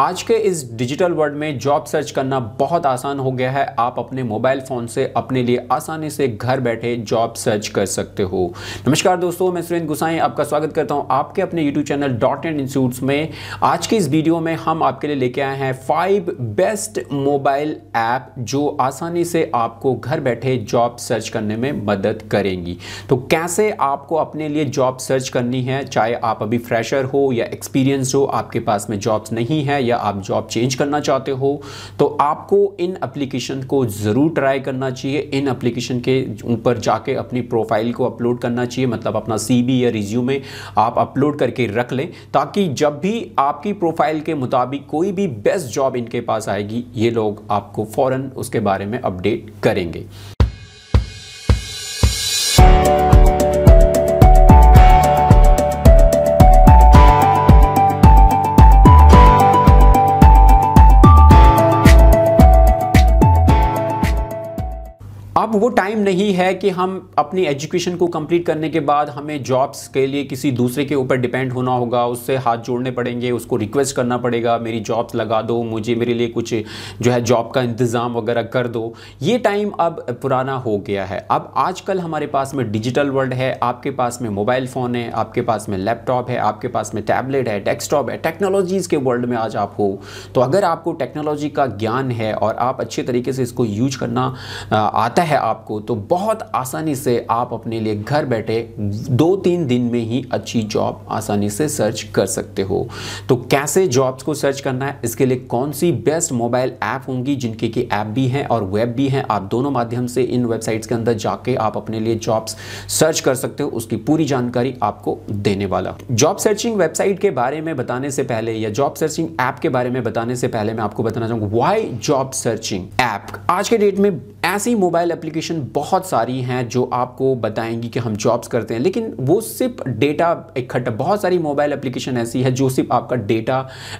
आज के इस डिजिटल वर्ल्ड में जॉब सर्च करना बहुत आसान हो गया है आप अपने मोबाइल फ़ोन से अपने लिए आसानी से घर बैठे जॉब सर्च कर सकते हो नमस्कार दोस्तों मैं सुरेंद्र गुसाई आपका स्वागत करता हूं आपके अपने YouTube channel dot and institutes में आज के इस वीडियो में हम आपके लिए लेके आए हैं फाइव बेस्ट मोबाइल ऐप जो आसानी से आपको घर बैठे जॉब सर्च करने में मदद करेंगी तो कैसे आपको अपने लिए जॉब सर्च करनी है चाहे आप अभी फ्रेशर हो या एक्सपीरियंस हो आपके पास में जॉब्स नहीं है या आप जॉब चेंज करना चाहते हो तो आपको इन एप्लीकेशन को ज़रूर ट्राई करना चाहिए इन एप्लीकेशन के ऊपर जाके अपनी प्रोफाइल को अपलोड करना चाहिए मतलब अपना सी या रिज्यूमे आप अपलोड करके रख लें ताकि जब भी आपकी प्रोफाइल के मुताबिक कोई भी बेस्ट जॉब इनके पास आएगी ये लोग आपको फ़ौर उसके बारे में अपडेट करेंगे अब वो टाइम नहीं है कि हम अपनी एजुकेशन को कंप्लीट करने के बाद हमें जॉब्स के लिए किसी दूसरे के ऊपर डिपेंड होना होगा उससे हाथ जोड़ने पड़ेंगे उसको रिक्वेस्ट करना पड़ेगा मेरी जॉब्स लगा दो मुझे मेरे लिए कुछ जो है जॉब का इंतज़ाम वगैरह कर दो ये टाइम अब पुराना हो गया है अब आजकल हमारे पास में डिजिटल वर्ल्ड है आपके पास में मोबाइल फ़ोन है आपके पास में लैपटॉप है आपके पास में टैबलेट है डेस्कटॉप है टेक्नोलॉजीज़ के वर्ल्ड में आज आप हो तो अगर आपको टेक्नोलॉजी का ज्ञान है और आप अच्छे तरीके से इसको यूज करना आता है है आपको तो बहुत आसानी से आप अपने लिए घर बैठे दो तीन दिन में ही अच्छी जॉब आसानी से सर्च कर सकते हो तो कैसे जॉब्स को सर्च करना है इसके लिए कौन सी बेस्ट मोबाइल ऐप होंगी जिनके की ऐप भी हैं और वेब भी हैं आप दोनों माध्यम से इन वेबसाइट्स के अंदर जाके आप अपने लिए जॉब्स सर्च कर सकते हो उसकी पूरी जानकारी आपको देने वाला जॉब सर्चिंग वेबसाइट के बारे में बताने से पहले या जॉब सर्चिंग ऐप के बारे में बताने से पहले मैं आपको बताना चाहूंगा वाई जॉब सर्चिंग ऐप आज के डेट में ऐसी मोबाइल एप्लीकेशन बहुत सारी हैं जो आपको बताएंगी कि हम जॉब्स करते हैं लेकिन वो सिर्फ डेटा इकट्ठा बहुत सारी मोबाइल एप्लीकेशन ऐसी है जो सिर्फ आपका डेटा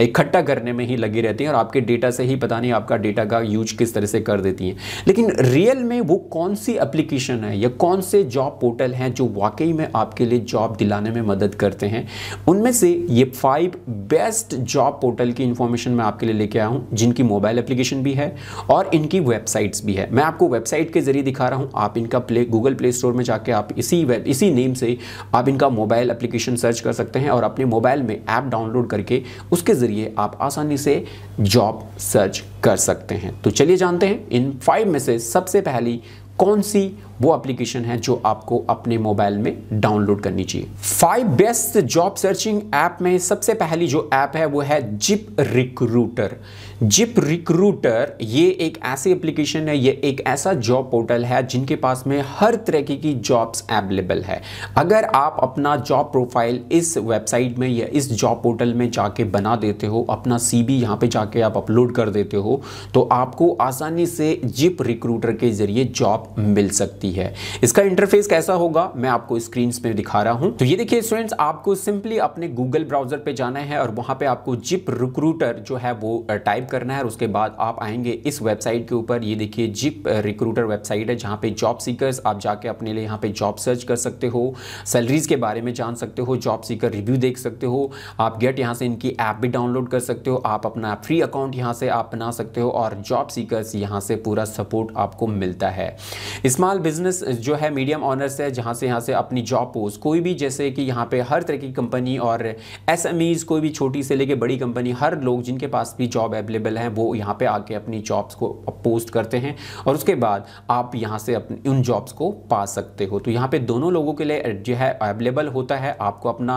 इकट्ठा करने में ही लगी रहती है और आपके डेटा से ही पता नहीं आपका डेटा का यूज किस तरह से कर देती हैं लेकिन रियल में वो कौन सी एप्लीकेशन है या कौन से जॉब पोर्टल हैं जो वाकई में आपके लिए जॉब दिलाने में मदद करते हैं उनमें से ये फाइव बेस्ट जॉब पोर्टल की इंफॉर्मेशन मैं आपके लिए लेके आया हूँ जिनकी मोबाइल एप्लीकेशन भी है और इनकी वेबसाइट्स भी है मैं आपको वेबसाइट के जरिए दिखा रहा हूँ आप इनका प्ले गूगल प्ले स्टोर में जाके आप इसी वेब इसी नेम से आप इनका मोबाइल एप्लीकेशन सर्च कर सकते हैं और अपने मोबाइल में ऐप डाउनलोड करके उसके ज़रिए आप आसानी से जॉब सर्च कर सकते हैं तो चलिए जानते हैं इन फाइव में से सबसे पहली कौन सी वो एप्लीकेशन है जो आपको अपने मोबाइल में डाउनलोड करनी चाहिए five best job searching app में सबसे पहली जो ऐप है वो है जिप रिक्रूटर जिप रिक्रूटर ये एक ऐसी एप्लीकेशन है ये एक ऐसा जॉब पोर्टल है जिनके पास में हर तरीके की जॉब्स अवेलेबल है अगर आप अपना जॉब प्रोफाइल इस वेबसाइट में या इस जॉब पोर्टल में जाके बना देते हो अपना बी यहाँ पे जाके आप अपलोड कर देते हो तो आपको आसानी से जिप रिक्रूटर के ज़रिए जॉब मिल सकती है इसका इंटरफेस कैसा होगा मैं आपको स्क्रीन पे दिखा रहा हूँ तो ये देखिए स्टूडेंट्स आपको सिंपली अपने गूगल ब्राउजर पर जाना है और वहाँ पर आपको जिप रिक्रूटर जो है वो टाइप करना है और उसके बाद आप आएंगे इस वेबसाइट के ऊपर ये देखिए जिप रिक्रूटर वेबसाइट है जहाँ पे जॉब सीकर्स आप जाके अपने लिए यहाँ पे जॉब सर्च कर सकते हो सैलरीज़ के बारे में जान सकते हो जॉब सीकर रिव्यू देख सकते हो आप गेट यहाँ से इनकी ऐप भी डाउनलोड कर सकते हो आप अपना फ्री अकाउंट यहाँ से आप बना सकते हो और जॉब सीकर्स यहाँ से पूरा सपोर्ट आपको मिलता है स्मॉल बिजनेस जो है मीडियम ऑनर्स है जहाँ से यहाँ से अपनी जॉब पोस्ट कोई भी जैसे कि यहाँ पे हर तरह की कंपनी और एस कोई भी छोटी से लेके बड़ी कंपनी हर लोग जिनके पास भी जॉब एवलेबल अवेलेबल हैं वो यहाँ पे आके अपनी जॉब्स को पोस्ट करते हैं और उसके बाद आप यहाँ से अपनी उन जॉब्स को पा सकते हो तो यहाँ पे दोनों लोगों के लिए जो है अवेलेबल होता है आपको अपना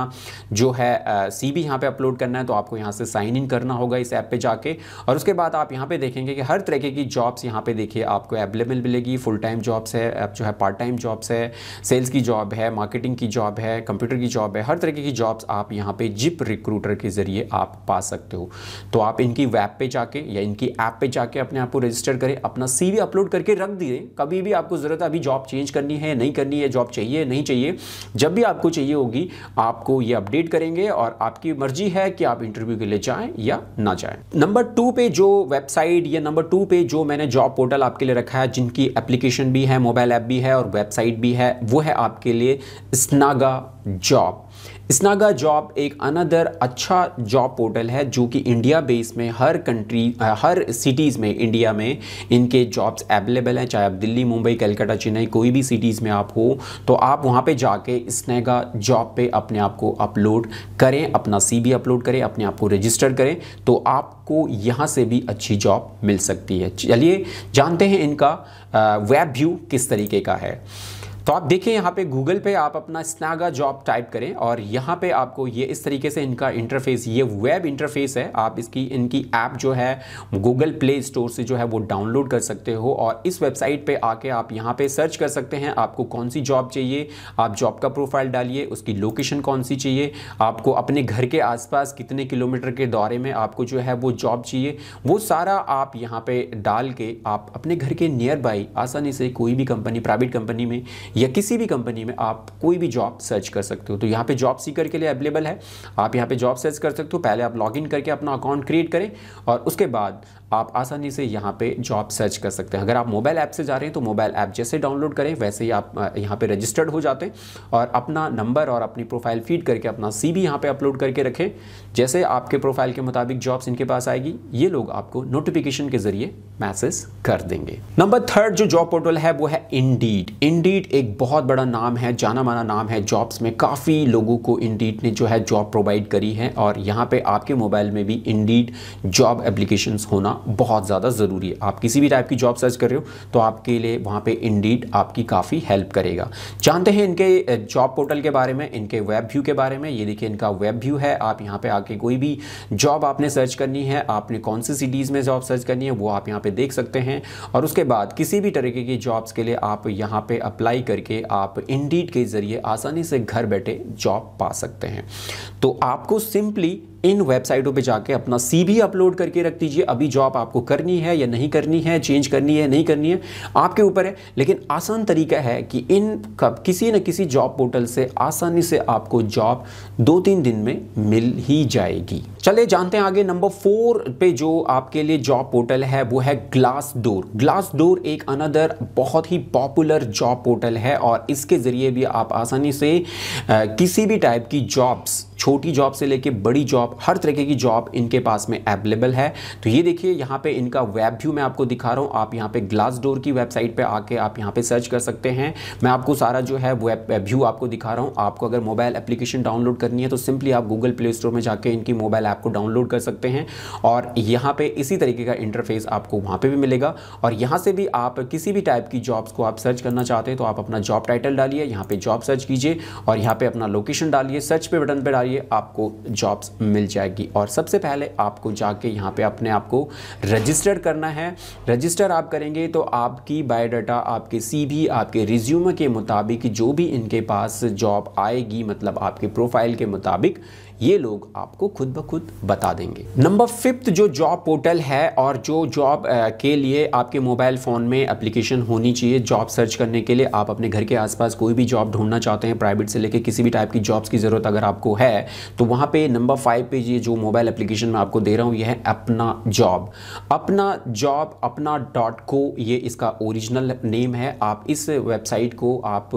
जो है सी बी यहाँ पर अपलोड करना है तो आपको यहाँ से साइन इन करना होगा इस ऐप पर जाके और उसके बाद आप यहाँ पर देखेंगे कि हर तरीके की जॉब्स यहाँ पर देखिए आपको अवेलेबल मिलेगी फुल टाइम जॉब्स है जो है पार्ट टाइम जॉब्स है सेल्स की जॉब है मार्केटिंग की जॉब है कंप्यूटर की जॉब है हर तरीके की जॉब्स आप यहाँ पे जिप रिक्रूटर के ज़रिए आप पा सकते हो तो आप इनकी वेब पे जाके या इनकी ऐप पे जाके अपने आप को रजिस्टर करें अपना सीवी अपलोड करके रख दिए कभी भी आपको ज़रूरत है अभी जॉब चेंज करनी है नहीं करनी है जॉब चाहिए नहीं चाहिए जब भी आपको चाहिए होगी आपको ये अपडेट करेंगे और आपकी मर्जी है कि आप इंटरव्यू के लिए जाएँ या ना जाएँ नंबर टू पे जो वेबसाइट या नंबर टू पे जो मैंने जॉब पोर्टल आपके लिए रखा है जिनकी एप्लीकेशन भी है मोबाइल ऐप भी है और वेबसाइट भी है वो है आपके लिए स्नागा जॉब स्नागा जॉब एक अनदर अच्छा जॉब पोर्टल है जो कि इंडिया बेस में हर कंट्री हर सिटीज़ में इंडिया में इनके जॉब्स अवेलेबल हैं चाहे आप दिल्ली मुंबई कलकत्ता चेन्नई कोई भी सिटीज़ में आप हो तो आप वहाँ पे जाके स्नेगा जॉब पे अपने आप को अपलोड करें अपना सीबी अपलोड करें अपने आप को रजिस्टर करें तो आपको यहाँ से भी अच्छी जॉब मिल सकती है चलिए जानते हैं इनका वेब व्यू किस तरीके का है तो आप देखिए यहाँ पे गूगल पे आप अपना स्नागा जॉब टाइप करें और यहाँ पे आपको ये इस तरीके से इनका इंटरफेस ये वेब इंटरफेस है आप इसकी इनकी ऐप जो है गूगल प्ले स्टोर से जो है वो डाउनलोड कर सकते हो और इस वेबसाइट पे आके आप यहाँ पे सर्च कर सकते हैं आपको कौन सी जॉब चाहिए आप जॉब का प्रोफाइल डालिए उसकी लोकेशन कौन सी चाहिए आपको अपने घर के आसपास कितने किलोमीटर के दौरे में आपको जो है वो जॉब चाहिए वो सारा आप यहाँ पर डाल के आप अपने घर के नियर बाई आसानी से कोई भी कंपनी प्राइवेट कंपनी में या किसी भी कंपनी में आप कोई भी जॉब सर्च कर सकते हो तो यहाँ पे जॉब सीकर के लिए अवेलेबल है आप यहाँ पे जॉब सर्च कर सकते हो पहले आप लॉगिन करके अपना अकाउंट क्रिएट करें और उसके बाद आप आसानी से यहाँ पे जॉब सर्च कर सकते हैं अगर आप मोबाइल ऐप से जा रहे हैं तो मोबाइल ऐप जैसे डाउनलोड करें वैसे ही आप यहाँ पे रजिस्टर्ड हो जाते हैं और अपना नंबर और अपनी प्रोफाइल फीड करके अपना सी भी यहाँ पर अपलोड करके रखें जैसे आपके प्रोफाइल के मुताबिक जॉब्स इनके पास आएगी ये लोग आपको नोटिफिकेशन के जरिए मैसेज कर देंगे नंबर थर्ड जो जॉब पोर्टल है वो है इंडीड इंडीड एक बहुत बड़ा नाम है जाना माना नाम है जॉब्स में काफ़ी लोगों को इंडीड ने जो है जॉब प्रोवाइड करी है और यहाँ पर आपके मोबाइल में भी इंडीड जॉब एप्लीकेशन होना बहुत ज़्यादा ज़रूरी है आप किसी भी टाइप की जॉब सर्च कर रहे हो तो आपके लिए वहाँ पे इंडीड आपकी काफ़ी हेल्प करेगा जानते हैं इनके जॉब पोर्टल के बारे में इनके वेब व्यू के बारे में ये देखिए इनका वेब व्यू है आप यहाँ पर आके कोई भी जॉब आपने सर्च करनी है आपने कौन सी सिटीज़ में जॉब सर्च करनी है वो आप यहाँ पर देख सकते हैं और उसके बाद किसी भी तरीके की जॉब्स के लिए आप यहाँ पर अप्लाई करके आप इंडीड के ज़रिए आसानी से घर बैठे जॉब पा सकते हैं तो आपको सिंपली इन वेबसाइटों पे जाके अपना सीवी अपलोड करके रख दीजिए अभी जॉब आपको करनी है या नहीं करनी है चेंज करनी है नहीं करनी है आपके ऊपर है लेकिन आसान तरीका है कि इन कब किसी न किसी जॉब पोर्टल से आसानी से आपको जॉब दो तीन दिन में मिल ही जाएगी चले जानते हैं आगे नंबर फोर पे जो आपके लिए जॉब पोर्टल है वो है ग्लास डोर ग्लास डोर एक अनदर बहुत ही पॉपुलर जॉब पोर्टल है और इसके ज़रिए भी आप आसानी से आ, किसी भी टाइप की जॉब्स छोटी जॉब से लेके बड़ी जॉब हर तरीके की जॉब इनके पास में अवेलेबल है तो ये देखिए यहाँ पे इनका वेब व्यू मैं आपको दिखा रहा हूँ आप यहाँ पे ग्लास डोर की वेबसाइट पे आके आप यहाँ पे सर्च कर सकते हैं मैं आपको सारा जो है वेब व्यू आपको दिखा रहा हूँ आपको अगर मोबाइल एप्लीकेशन डाउनलोड करनी है तो सिंपली आप गूगल प्ले स्टोर में जाकर इनकी मोबाइल ऐप को डाउनलोड कर सकते हैं और यहाँ पर इसी तरीके का इंटरफेस आपको वहाँ पर भी मिलेगा और यहाँ से भी आप किसी भी टाइप की जॉब्स को आप सर्च करना चाहते हैं तो आप अपना जॉब टाइटल डालिए यहाँ पर जॉब सर्च कीजिए और यहाँ पर अपना लोकेशन डालिए सर्च पे बटन पर डालिए ये आपको जॉब्स मिल जाएगी और सबसे पहले आपको जाके यहाँ पे अपने आप को रजिस्टर करना है रजिस्टर आप करेंगे तो आपकी बायोडाटा आपके सीवी आपके रिज्यूम के मुताबिक जो भी इनके पास जॉब आएगी मतलब आपके प्रोफाइल के मुताबिक ये लोग आपको खुद ब खुद बता देंगे नंबर फिफ्थ जो जॉब पोर्टल है और जो जॉब के लिए आपके मोबाइल फ़ोन में एप्लीकेशन होनी चाहिए जॉब सर्च करने के लिए आप अपने घर के आसपास कोई भी जॉब ढूंढना चाहते हैं प्राइवेट से लेकर किसी भी टाइप की जॉब्स की ज़रूरत अगर आपको है तो वहाँ पे नंबर फाइव पे ये जो मोबाइल एप्लीकेशन मैं आपको दे रहा हूँ यह है अपना जॉब अपना जॉब अपना डॉट को ये इसका ओरिजिनल नेम है आप इस वेबसाइट को आप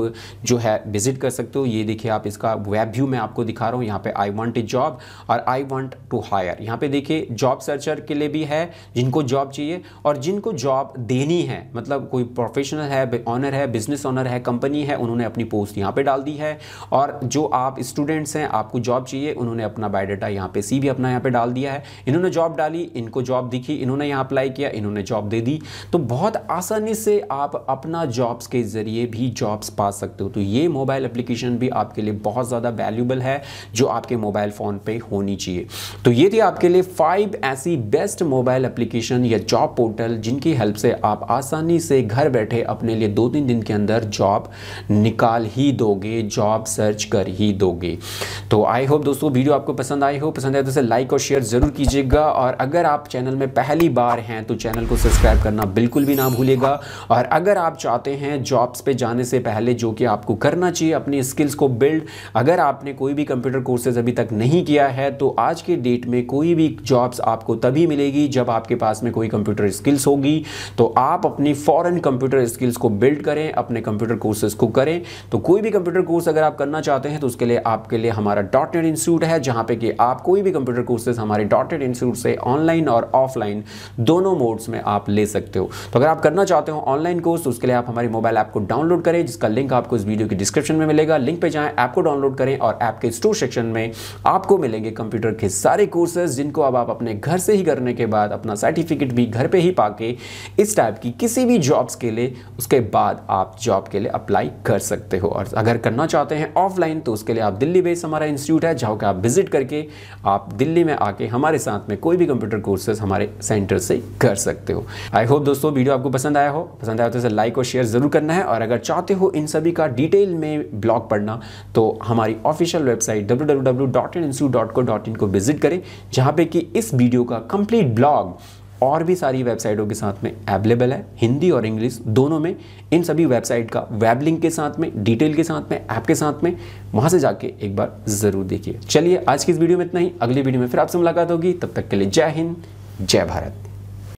जो है विजिट कर सकते हो ये देखिए आप इसका वेब व्यू मैं आपको दिखा रहा हूँ यहाँ पे I want want a job और आई वांट टू हायर यहाँ पे देखिए जॉब सर्चर के लिए भी है जिनको जॉब चाहिए और जिनको जॉब देनी है मतलब कोई प्रोफेशनल है ऑनर है बिजनेस ऑनर है कंपनी है उन्होंने अपनी पोस्ट यहाँ पे डाल दी है और जो आप स्टूडेंट्स हैं आपको जॉब चाहिए उन्होंने अपना बायोडाटा यहाँ पे सी भी अपना यहाँ पे डाल दिया है इन्होंने जॉब डाली इनको जॉब दिखी इन्होंने यहाँ अप्लाई किया इन्होंने जॉब दे दी तो बहुत आसानी से आप अपना जॉब्स के ज़रिए भी जॉब्स पा सकते हो तो ये मोबाइल एप्लीकेशन भी आपके लिए बहुत ज़्यादा वैल्यूबल है जो आपके मोबाइल मोबाइल फ़ोन पे होनी चाहिए तो ये थी आपके लिए फाइव ऐसी बेस्ट मोबाइल एप्लीकेशन या जॉब पोर्टल जिनकी हेल्प से आप आसानी से घर बैठे अपने लिए दो तीन दिन के अंदर जॉब निकाल ही दोगे जॉब सर्च कर ही दोगे तो आई होप दोस्तों वीडियो आपको पसंद आई हो पसंद आए तो इसे लाइक और शेयर ज़रूर कीजिएगा और अगर आप चैनल में पहली बार हैं तो चैनल को सब्सक्राइब करना बिल्कुल भी ना भूलेगा और अगर आप चाहते हैं जॉब्स पे जाने से पहले जो कि आपको करना चाहिए अपनी स्किल्स को बिल्ड अगर आपने कोई भी कंप्यूटर कोर्सेज अभी तक नहीं किया है तो आज के डेट में कोई भी जॉब्स आपको तभी मिलेगी जब आपके पास में कोई कंप्यूटर स्किल्स होगी तो आप अपनी फॉरन कंप्यूटर स्किल्स को बिल्ड करें अपने कंप्यूटर कोर्सेज को करें तो कोई भी कंप्यूटर कोर्स अगर आप करना चाहते हैं तो उसके लिए आपके लिए हमारा डॉट इंस्टीट्यूट है जहाँ पे कि आप कोई भी कंप्यूटर कोर्सेज हमारे डॉट इंस्टीट्यूट से ऑनलाइन और ऑफलाइन दोनों मोड्स में आप ले सकते हो तो अगर आप करना चाहते हो ऑनलाइन कोर्स तो उसके लिए आप हमारे मोबाइल ऐप को डाउनलोड करें जिसका लिंक आपको इस वीडियो की डिस्क्रिप्शन में मिलेगा लिंक पर जाएँ ऐप को डाउनलोड करें और ऐप के स्टोर सेक्शन में आपको मिलेंगे कंप्यूटर के सारे कोर्सेज जिनको अब आप अपने घर से ही करने के बाद अपना सर्टिफिकेट भी घर पे ही पाके इस टाइप की किसी भी जॉब्स के लिए उसके बाद आप जॉब के लिए अप्लाई कर सकते हो और अगर करना चाहते हैं ऑफलाइन तो उसके लिए आप दिल्ली बेस्ड हमारा इंस्टीट्यूट है जहाँ आप विजिट करके आप दिल्ली में आके हमारे साथ में कोई भी कंप्यूटर कोर्सेज हमारे सेंटर से कर सकते हो आई होप दोस्तों वीडियो आपको पसंद आया हो पसंद आया तो इसे लाइक और शेयर ज़रूर करना है और अगर चाहते हो इन सभी का डिटेल में ब्लॉग पढ़ना तो हमारी official website W dot in को को विजिट करें जहाँ पे कि इस वीडियो का कंप्लीट ब्लॉग और भी सारी वेबसाइटों के साथ में अवेलेबल है हिंदी और इंग्लिश दोनों में इन सभी वेबसाइट का वेब लिंक के साथ में डिटेल के साथ में ऐप के साथ में वहाँ से जाके एक बार ज़रूर देखिए चलिए आज की इस वीडियो में इतना ही अगली वीडियो में फिर आपसे मुलाकात होगी तब तक के लिए जय हिंद जय भारत